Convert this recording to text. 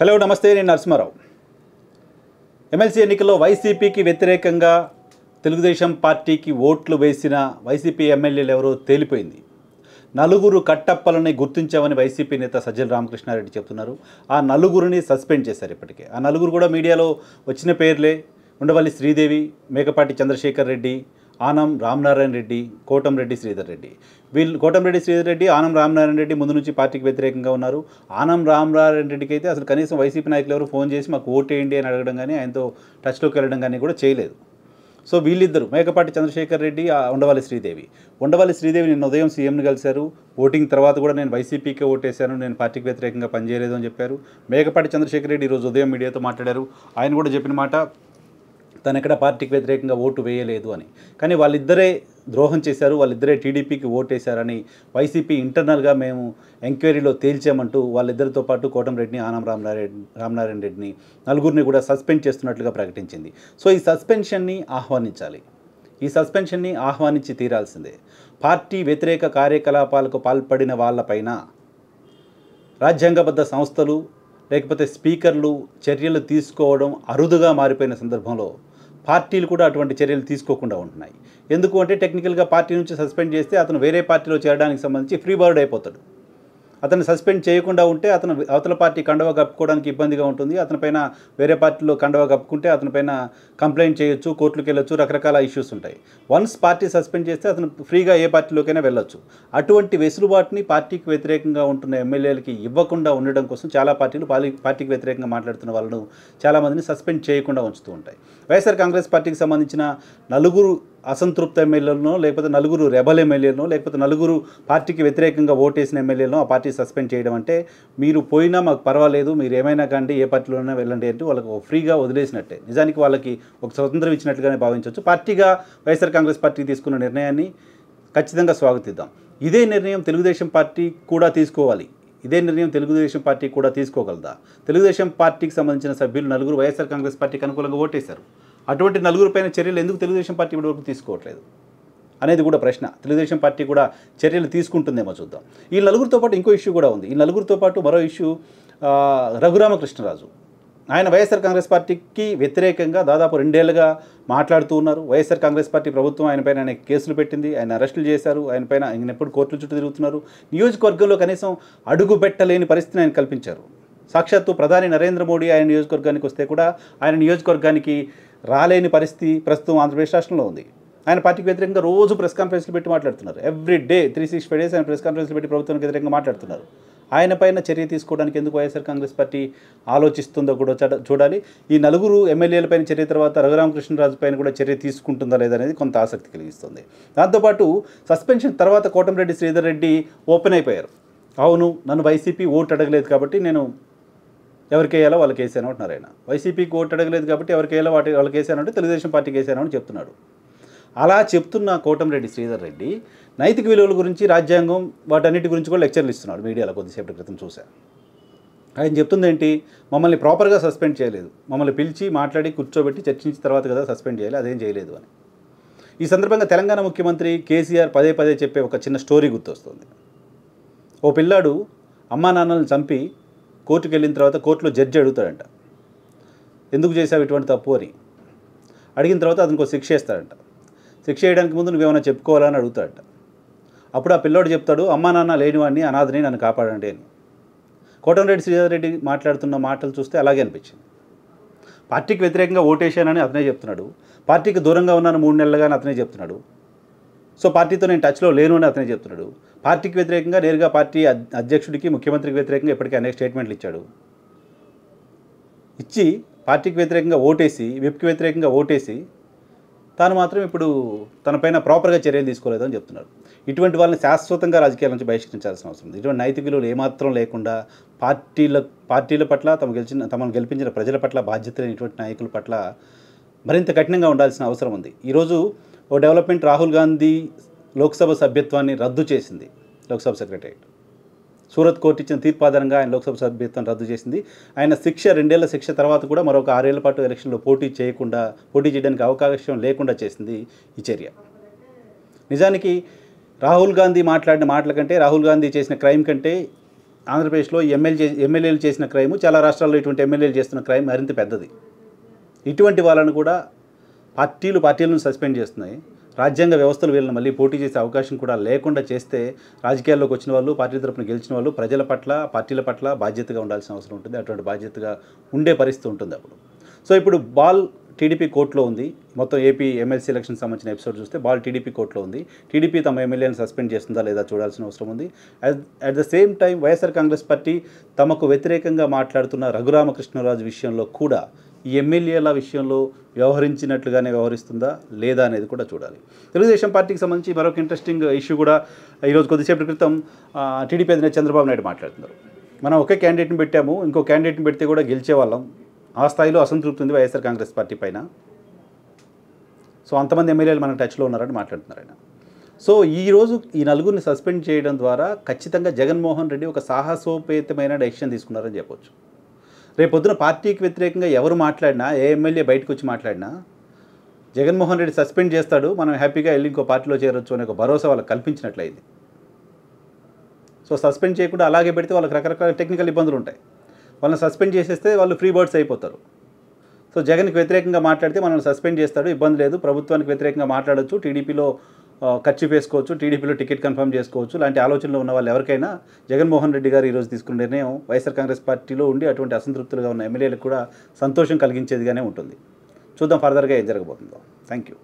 hello నమస్తే నేను Narasimha Rao MLC ఎన్నికల్లో వైసీపీకి వ్యతిరేకంగా తెలుగుదేశం పార్టీకి ఓట్లు వేసిన వైసీపీ ఎమ్మెల్యేలు ఎవరో తేలిపోయింది నలుగురు కట్టప్పలని గుర్తించామని వైసీపీ నేత సజ్జల రామకృష్ణారెడ్డి చెప్తున్నారు ఆ నలుగురిని సస్పెండ్ చేశారు ఇప్పటికే ఆ నలుగురు కూడా మీడియాలో వచ్చిన పేర్లే ఉండవల్లి శ్రీదేవి మేకపాటి చంద్రశేఖర్ రెడ్డి ఆనం రామనారాయణ రెడ్డి కోటంరెడ్డి శ్రీధర్ రెడ్డి వీళ్ళు కోటంరెడ్డి శ్రీధర్ రెడ్డి ఆనం రామనారాయణ రెడ్డి ముందు నుంచి పార్టీకి వ్యతిరేకంగా ఉన్నారు ఆనం రామనారాయణ రెడ్డికి అయితే అసలు కనీసం వైసీపీ నాయకులు ఎవరు ఫోన్ చేసి మాకు ఓటేయండి అని అడగడం కానీ ఆయనతో టచ్లోకి వెళ్ళడం కానీ కూడా చేయలేదు సో వీళ్ళిద్దరు మేకపాటి చంద్రశేఖర్ రెడ్డి ఉండవల్లి శ్రీదేవి ఉండవల్లి శ్రీదేవి నిన్న ఉదయం సీఎంని కలిశారు ఓటింగ్ తర్వాత కూడా నేను వైసీపీకే ఓటేశాను నేను పార్టీకి వ్యతిరేకంగా పనిచేయలేదు అని చెప్పారు మేకపాటి చంద్రశేఖర్ రెడ్డి ఈరోజు ఉదయం మీడియాతో మాట్లాడారు ఆయన కూడా చెప్పిన మాట తను ఎక్కడ పార్టీకి వ్యతిరేకంగా ఓటు వేయలేదు అని కానీ వాళ్ళిద్దరే ద్రోహం చేశారు వాళ్ళిద్దరే టీడీపీకి ఓటేశారని వైసీపీ ఇంటర్నల్గా మేము ఎంక్వైరీలో తేల్చామంటూ వాళ్ళిద్దరితో పాటు కోటంరెడ్డిని ఆనం రామనారాయణ రామనారాయణ రెడ్డిని నలుగురిని కూడా సస్పెండ్ చేస్తున్నట్లుగా ప్రకటించింది సో ఈ సస్పెన్షన్ని ఆహ్వానించాలి ఈ సస్పెన్షన్ని ఆహ్వానించి తీరాల్సిందే పార్టీ వ్యతిరేక కార్యకలాపాలకు పాల్పడిన వాళ్ళపైన రాజ్యాంగబద్ధ సంస్థలు లేకపోతే స్పీకర్లు చర్యలు తీసుకోవడం అరుదుగా మారిపోయిన సందర్భంలో పార్టీలు కూడా అటువంటి చర్యలు తీసుకోకుండా ఉంటున్నాయి ఎందుకు అంటే టెక్నికల్గా పార్టీ నుంచి సస్పెండ్ చేస్తే అతను వేరే పార్టీలో చేరడానికి సంబంధించి ఫ్రీ బర్డ్ అయిపోతాడు అతన్ని సస్పెండ్ చేయకుండా ఉంటే అతను అవతల పార్టీ కండవ కప్పుకోవడానికి ఇబ్బందిగా ఉంటుంది అతనిపైన వేరే పార్టీలో కండవ కప్పుకుంటే అతనిపైన కంప్లైంట్ చేయొచ్చు కోర్టులకు వెళ్ళొచ్చు రకరకాల ఇష్యూస్ ఉంటాయి వన్స్ పార్టీ సస్పెండ్ చేస్తే అతను ఫ్రీగా ఏ పార్టీలోకైనా వెళ్ళొచ్చు అటువంటి వెసులుబాటుని పార్టీకి వ్యతిరేకంగా ఉంటున్న ఎమ్మెల్యేలకి ఇవ్వకుండా ఉండడం కోసం చాలా పార్టీలు పార్టీకి వ్యతిరేకంగా మాట్లాడుతున్న వాళ్ళను చాలామందిని సస్పెండ్ చేయకుండా ఉంచుతూ ఉంటాయి వైఎస్ఆర్ కాంగ్రెస్ పార్టీకి సంబంధించిన నలుగురు అసంతృప్త ఎమ్మెల్యేలను లేకపోతే నలుగురు రెబల్ ఎమ్మెల్యేలను లేకపోతే నలుగురు పార్టీకి వ్యతిరేకంగా ఓటేసిన ఎమ్మెల్యేలను ఆ పార్టీ సస్పెండ్ చేయడం అంటే మీరు పోయినా మాకు పర్వాలేదు మీరు ఏమైనా కానీ ఏ పార్టీలోనే వెళ్ళండి అంటే వాళ్ళకు ఫ్రీగా వదిలేసినట్టే నిజానికి వాళ్ళకి ఒక స్వతంత్రం ఇచ్చినట్టుగానే భావించవచ్చు పార్టీగా వైఎస్ఆర్ కాంగ్రెస్ పార్టీ తీసుకున్న నిర్ణయాన్ని ఖచ్చితంగా స్వాగతిద్దాం ఇదే నిర్ణయం తెలుగుదేశం పార్టీ కూడా తీసుకోవాలి ఇదే నిర్ణయం తెలుగుదేశం పార్టీ కూడా తీసుకోగలదా తెలుగుదేశం పార్టీకి సంబంధించిన సభ్యులు నలుగురు వైఎస్ఆర్ కాంగ్రెస్ పార్టీకి అనుకూలంగా ఓటేశారు అటువంటి పైన చర్యలు ఎందుకు తెలుగుదేశం పార్టీ ఇప్పటివరకు తీసుకోవట్లేదు అనేది కూడా ప్రశ్న తెలుగుదేశం పార్టీ కూడా చర్యలు తీసుకుంటుందేమో చూద్దాం ఈ నలుగురితో పాటు ఇంకో ఇష్యూ కూడా ఉంది ఈ నలుగురితో పాటు మరో ఇష్యూ రఘురామకృష్ణరాజు ఆయన వైఎస్ఆర్ కాంగ్రెస్ పార్టీకి వ్యతిరేకంగా దాదాపు రెండేళ్లుగా మాట్లాడుతూ ఉన్నారు వైఎస్ఆర్ కాంగ్రెస్ పార్టీ ప్రభుత్వం ఆయనపైన ఆయన కేసులు పెట్టింది ఆయన అరెస్టులు చేశారు ఆయనపైన ఆయన ఎప్పుడు కోర్టుల చుట్టూ తిరుగుతున్నారు నియోజకవర్గంలో కనీసం అడుగు పెట్టలేని పరిస్థితిని ఆయన కల్పించారు సాక్షాత్తు ప్రధాని నరేంద్ర మోడీ ఆయన నియోజకవర్గానికి వస్తే కూడా ఆయన నియోజకవర్గానికి రాలేని పరిస్థితి ప్రస్తుతం ఆంధ్రప్రదేశ్ రాష్ట్రంలో ఉంది ఆయన పార్టీకి వ్యతిరేకంగా రోజు ప్రెస్ కాన్ఫరెన్స్లు పెట్టి మాట్లాడుతున్నారు every day three six five days ఆయన ప్రెస్ కాన్ఫరెన్స్లు పెట్టి ప్రభుత్వానికి వ్యతిరేకంగా మాట్లాడుతున్నారు ఆయన పైన చర్య తీసుకోవడానికి ఎందుకు వైఎస్ఆర్ కాంగ్రెస్ పార్టీ ఆలోచిస్తుందో కూడా చూడాలి ఈ నలుగురు ఎమ్మెల్యేలపైన చర్య తర్వాత రఘురామకృష్ణరాజు పైన కూడా చర్య తీసుకుంటుందా లేదనేది కొంత ఆసక్తి కలిగిస్తుంది దాంతోపాటు సస్పెన్షన్ తర్వాత రెడ్డి శ్రీధర్ రెడ్డి ఓపెన్ అయిపోయారు అవును నన్ను వైసీపీ ఓటు అడగలేదు కాబట్టి నేను ఎవరికి వేయాలో వాళ్ళకి వేసాను అంటున్నారు ఆయన వైసీపీకి ఓటు అడగలేదు కాబట్టి ఎవరికి వేయాలో వాటి వాళ్ళకి వేసానంటే తెలుగుదేశం పార్టీకి వేసాను అని చెప్తున్నాడు అలా చెప్తున్న కోటంరెడ్డి శ్రీధర్ రెడ్డి నైతిక విలువల గురించి రాజ్యాంగం వాటన్నిటి గురించి కూడా లెక్చర్లు ఇస్తున్నాడు మీడియాలో కొద్దిసేపటి క్రితం చూశాను ఆయన చెప్తుంది ఏంటి మమ్మల్ని ప్రాపర్గా సస్పెండ్ చేయలేదు మమ్మల్ని పిలిచి మాట్లాడి కూర్చోబెట్టి చర్చించిన తర్వాత కదా సస్పెండ్ చేయాలి అదేం చేయలేదు అని ఈ సందర్భంగా తెలంగాణ ముఖ్యమంత్రి కేసీఆర్ పదే పదే చెప్పే ఒక చిన్న స్టోరీ గుర్తొస్తుంది ఓ పిల్లాడు అమ్మా నాన్నల్ని చంపి కోర్టుకు వెళ్ళిన తర్వాత కోర్టులో జడ్జి అడుగుతాడంట ఎందుకు చేసావు ఇటువంటి తప్పు అని అడిగిన తర్వాత అతనికి ఒక శిక్ష వేస్తాడంట శిక్ష వేయడానికి ముందు నువ్వేమైనా చెప్పుకోవాలని అడుగుతాడంట అప్పుడు ఆ పిల్లోడు చెప్తాడు అమ్మా నాన్న లేనివాడిని అనాథని నన్ను కాపాడండి అని కోటంరెడ్డి శ్రీధర్రెడ్డి మాట్లాడుతున్న మాటలు చూస్తే అలాగే అనిపించింది పార్టీకి వ్యతిరేకంగా ఓటేశానని అతనే చెప్తున్నాడు పార్టీకి దూరంగా ఉన్నాను మూడు అని అతనే చెప్తున్నాడు సో పార్టీతో నేను టచ్లో లేను అని అతనే చెప్తున్నాడు పార్టీకి వ్యతిరేకంగా నేరుగా పార్టీ అధ్యక్షుడికి ముఖ్యమంత్రికి వ్యతిరేకంగా ఇప్పటికే అనేక స్టేట్మెంట్లు ఇచ్చాడు ఇచ్చి పార్టీకి వ్యతిరేకంగా ఓటేసి విప్కి వ్యతిరేకంగా ఓటేసి తాను మాత్రం ఇప్పుడు తనపైన ప్రాపర్గా చర్యలు తీసుకోలేదని చెప్తున్నారు ఇటువంటి వాళ్ళని శాశ్వతంగా రాజకీయాల నుంచి బహిష్కరించాల్సిన అవసరం ఉంది ఇటువంటి నైతిక విలువలు ఏమాత్రం లేకుండా పార్టీల పార్టీల పట్ల తమ గెలిచిన తమను గెలిపించిన ప్రజల పట్ల బాధ్యత లేనిటువంటి నాయకుల పట్ల మరింత కఠినంగా ఉండాల్సిన అవసరం ఉంది ఈరోజు ఓ డెవలప్మెంట్ రాహుల్ గాంధీ లోక్సభ సభ్యత్వాన్ని రద్దు చేసింది లోక్సభ సెక్రటరియట్ సూరత్ కోర్టు ఇచ్చిన తీర్పు ఆధారంగా ఆయన లోక్సభ సభ్యత్వం రద్దు చేసింది ఆయన శిక్ష రెండేళ్ల శిక్ష తర్వాత కూడా మరొక ఆరేళ్ల పాటు ఎలక్షన్లో పోటీ చేయకుండా పోటీ చేయడానికి అవకాశం లేకుండా చేసింది ఈ చర్య నిజానికి రాహుల్ గాంధీ మాట్లాడిన మాటల కంటే రాహుల్ గాంధీ చేసిన క్రైమ్ కంటే ఆంధ్రప్రదేశ్లో ఎమ్మెల్యే ఎమ్మెల్యేలు చేసిన క్రైము చాలా రాష్ట్రాల్లో ఇటువంటి ఎమ్మెల్యేలు చేస్తున్న క్రైమ్ మరింత పెద్దది ఇటువంటి వాళ్ళను కూడా పార్టీలు పార్టీలను సస్పెండ్ చేస్తున్నాయి రాజ్యాంగ వ్యవస్థలు వీళ్ళని మళ్ళీ పోటీ చేసే అవకాశం కూడా లేకుండా చేస్తే రాజకీయాల్లోకి వచ్చిన వాళ్ళు పార్టీ తరఫున గెలిచిన వాళ్ళు ప్రజల పట్ల పార్టీల పట్ల బాధ్యతగా ఉండాల్సిన అవసరం ఉంటుంది అటువంటి బాధ్యతగా ఉండే పరిస్థితి ఉంటుంది అప్పుడు సో ఇప్పుడు బాల్ టీడీపీ కోర్టులో ఉంది మొత్తం ఏపీ ఎమ్మెల్సీ ఎలక్షన్ సంబంధించిన ఎపిసోడ్ చూస్తే బాల్ టీడీపీ కోర్టులో ఉంది టీడీపీ తమ ఎమ్మెల్యేని సస్పెండ్ చేస్తుందా లేదా చూడాల్సిన అవసరం ఉంది at the same time YSR Congress party తమకు వ్యతిరేకంగా మాట్లాడుతున్న రఘురామకృష్ణరాజు విషయంలో కూడా ఈ ఎమ్మెల్యేల విషయంలో వ్యవహరించినట్లుగానే వ్యవహరిస్తుందా లేదా అనేది కూడా చూడాలి తెలుగుదేశం పార్టీకి సంబంధించి మరొక ఇంట్రెస్టింగ్ ఇష్యూ కూడా ఈరోజు కొద్దిసేపటి క్రితం టీడీపీ అధినేత చంద్రబాబు నాయుడు మాట్లాడుతున్నారు మనం ఒకే క్యాండిడేట్ని పెట్టాము ఇంకో క్యాండిడేట్ని పెడితే కూడా గెలిచే వాళ్ళం ఆ స్థాయిలో అసంతృప్తి ఉంది వైఎస్ఆర్ కాంగ్రెస్ పార్టీ పైన సో అంతమంది ఎమ్మెల్యేలు మనకు టచ్లో ఉన్నారని మాట్లాడుతున్నారు ఆయన సో ఈరోజు ఈ నలుగురిని సస్పెండ్ చేయడం ద్వారా ఖచ్చితంగా జగన్మోహన్ రెడ్డి ఒక సాహసోపేతమైన డెసిషన్ తీసుకున్నారని చెప్పొచ్చు రేపొద్దున పార్టీకి వ్యతిరేకంగా ఎవరు మాట్లాడినా ఏ ఎమ్మెల్యే బయటకు వచ్చి మాట్లాడినా జగన్మోహన్ రెడ్డి సస్పెండ్ చేస్తాడు మనం హ్యాపీగా వెళ్ళి ఇంకో పార్టీలో చేరొచ్చు అనే ఒక భరోసా వాళ్ళకి కల్పించినట్లయింది సో సస్పెండ్ చేయకుండా అలాగే పెడితే వాళ్ళకి రకరకాల టెక్నికల్ ఇబ్బందులు ఉంటాయి వాళ్ళని సస్పెండ్ చేసేస్తే వాళ్ళు ఫ్రీ బర్డ్స్ అయిపోతారు సో జగన్కి వ్యతిరేకంగా మాట్లాడితే మనం సస్పెండ్ చేస్తాడు ఇబ్బంది లేదు ప్రభుత్వానికి వ్యతిరేకంగా మాట్లాడచ్చు టీడీపీలో ఖర్చు వేసుకోవచ్చు టీడీపీలో టికెట్ కన్ఫర్మ్ చేసుకోవచ్చు లాంటి ఆలోచనలో ఉన్న వాళ్ళు ఎవరికైనా జగన్మోహన్ రెడ్డి గారు ఈరోజు తీసుకున్న నిర్ణయం వైఎస్ఆర్ కాంగ్రెస్ పార్టీలో ఉండి అటువంటి అసంతృప్తులుగా ఉన్న ఎమ్మెల్యేలకు కూడా సంతోషం కలిగించేదిగానే ఉంటుంది చూద్దాం ఫర్దర్గా ఏం జరగబోతుందో థ్యాంక్ యూ